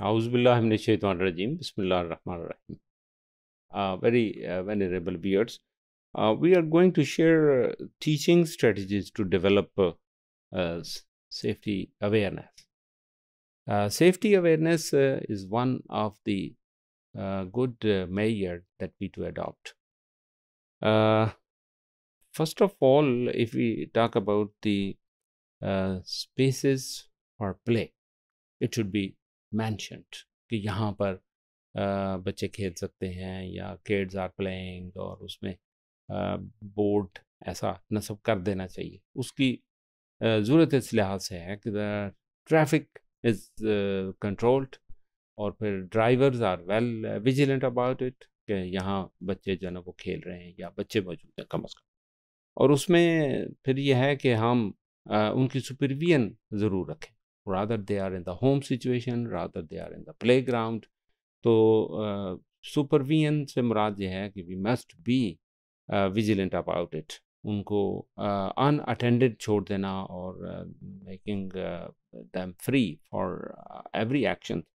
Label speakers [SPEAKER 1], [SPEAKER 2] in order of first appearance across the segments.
[SPEAKER 1] Bismillah Rahman Rahim. Uh, very uh, venerable beards. Uh, we are going to share uh, teaching strategies to develop uh, uh, safety awareness. safety awareness is one of the good measure that we to adopt. first of all, if we talk about the spaces for play, it should be mentioned कि यहाँ पर बच्चे खेल सकते हैं या kids are playing और उसमें बोर्ड ऐसा नसब कर देना चाहिए उसकी ज़रूरत इस लिहाज से है कि ट्रैफिक इज़ कंट्रोल्ड और फिर drivers are well vigilant about it कि यहाँ बच्चे जो है वो खेल रहे हैं या बच्चे मौजूद हैं कम अज़ कम और उसमें फिर यह है कि हम आ, उनकी सुपरविजन ज़रूर रखें rather they are in the home situation rather they are in the playground to uh, supervision se murad ye hai ki we must be uh, vigilant about it unko uh, unattended chhod dena uh, making uh, them free for uh, every action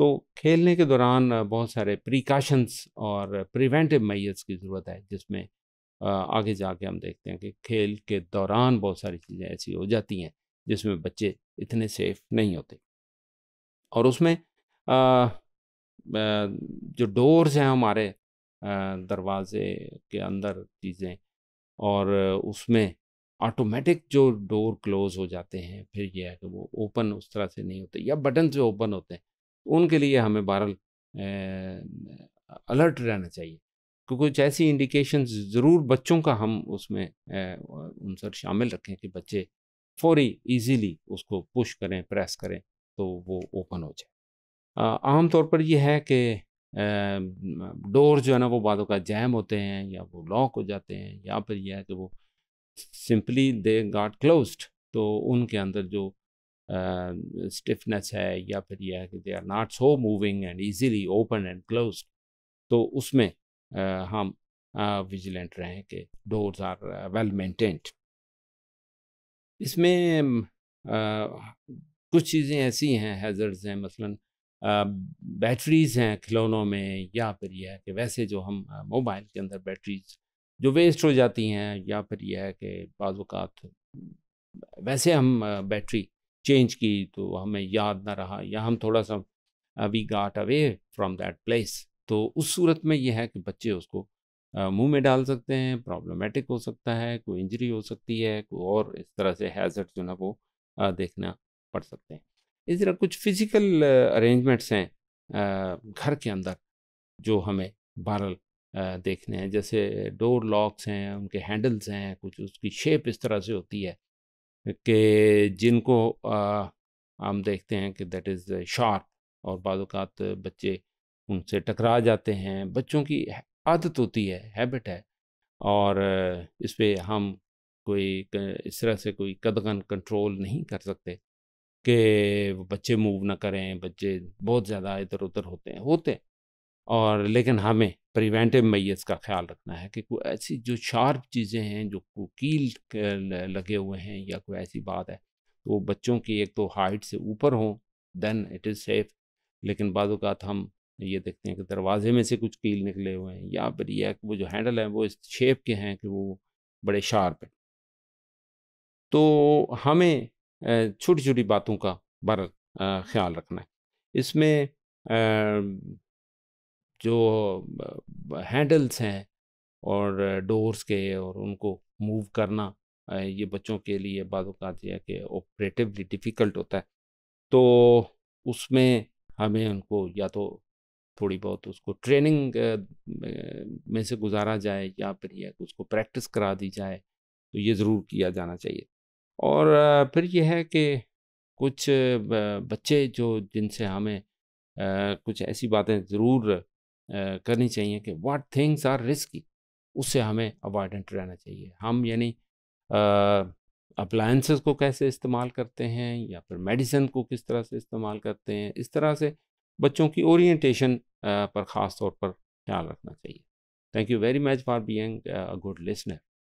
[SPEAKER 1] तो खेलने के दौरान बहुत सारे precautions और preventive measures की ज़रूरत है जिसमें आगे जाके हम देखते हैं कि खेल के दौरान बहुत सारी चीज़ें ऐसी हो जाती हैं जिसमें बच्चे इतने सेफ नहीं होते और उसमें आ, जो डोर्स हैं हमारे दरवाजे के अंदर चीज़ें और उसमें ऑटोमेटिक जो डोर क्लोज हो जाते हैं फिर यह है कि वो ओपन उस तरह से नहीं होते या बटन से ओपन होते हैं उनके लिए हमें बहरल अलर्ट रहना चाहिए क्योंकि कुछ ऐसी इंडिकेशन ज़रूर बच्चों का हम उसमें उन सर शामिल रखें कि बच्चे फौरी इजीली उसको पुश करें प्रेस करें तो वो ओपन हो जाए आमतौर पर यह है कि डोर जो है ना वो बातों का जैम होते हैं या वो लॉक हो जाते हैं या फिर यह है कि वो सिंपली दे गार्ड क्लोज तो उनके अंदर जो स्टिफनेस है या फिर यह है कि they are not so moving and easily open and close तो उसमें आ, हम विजिलेंट रहें कि डोर्स आर वेल मेंटेन्ड इसमें आ, कुछ चीज़ें ऐसी हैं हैज़र्ड्स हैं मसलन बैटरीज़ हैं खिलौनों में या फिर यह है कि वैसे जो हम मोबाइल के अंदर बैटरीज जो वेस्ट हो जाती हैं या फिर यह है कि बाज़ात वैसे हम बैटरी चेंज की तो हमें याद ना रहा या हम थोड़ा सा we got away from that place तो उस सूरत में यह है कि बच्चे उसको मुंह में डाल सकते हैं प्रॉब्लमेटिक हो सकता है कोई इंजरी हो सकती है कोई और इस तरह से हैजट जो ना वो देखना पड़ सकते हैं इस तरह कुछ फिजिकल अरेंजमेंट्स हैं घर के अंदर जो हमें बहरल देखने हैं जैसे डोर लॉक्स हैं उनके हैंडल्स हैं कुछ उसकी शेप इस तरह से होती है कि जिनको हम देखते हैं कि दैट इज़ शार्प और बाद बच्चे उनसे टकरा जाते हैं बच्चों की आदत होती है हैबिट है और इस पर हम कोई इस तरह से कोई कदगन कंट्रोल नहीं कर सकते कि बच्चे मूव ना करें बच्चे बहुत ज़्यादा इधर उधर होते हैं होते हैं और लेकिन हमें प्रिवेंटिव मैस का ख्याल रखना है कि कोई ऐसी जो शार्प चीज़ें हैं जो कील लगे हुए हैं या कोई ऐसी बात है तो बच्चों की एक तो हाइट से ऊपर हों देन इट इज़ सेफ़ लेकिन बाद हम ये देखते हैं कि दरवाजे में से कुछ कील निकले हुए हैं या फिर यह वो जो हैंडल हैं वो इस शेप के हैं कि वो बड़े शार्प हैं तो हमें छोटी छोटी बातों का बर ख्याल रखना है इसमें जो हैंडल्स हैं और डोर्स के और उनको मूव करना ये बच्चों के लिए बाद है कि ऑपरेटिवली डिफ़िकल्ट होता है तो उसमें हमें उनको या तो थोड़ी बहुत उसको ट्रेनिंग में से गुजारा जाए या फिर यह उसको प्रैक्टिस करा दी जाए तो ये ज़रूर किया जाना चाहिए और फिर यह है कि कुछ बच्चे जो जिनसे हमें कुछ ऐसी बातें ज़रूर करनी चाहिए कि वाट थिंग्स आर रिस्की उससे हमें अवॉइडेंट रहना चाहिए हम यानी अप्लायंसेस को कैसे इस्तेमाल करते हैं या फिर मेडिसिन को किस तरह से इस्तेमाल करते हैं इस तरह से बच्चों की ओरिएंटेशन पर ख़ास तौर पर ख्याल रखना चाहिए thank you very much for being a good listener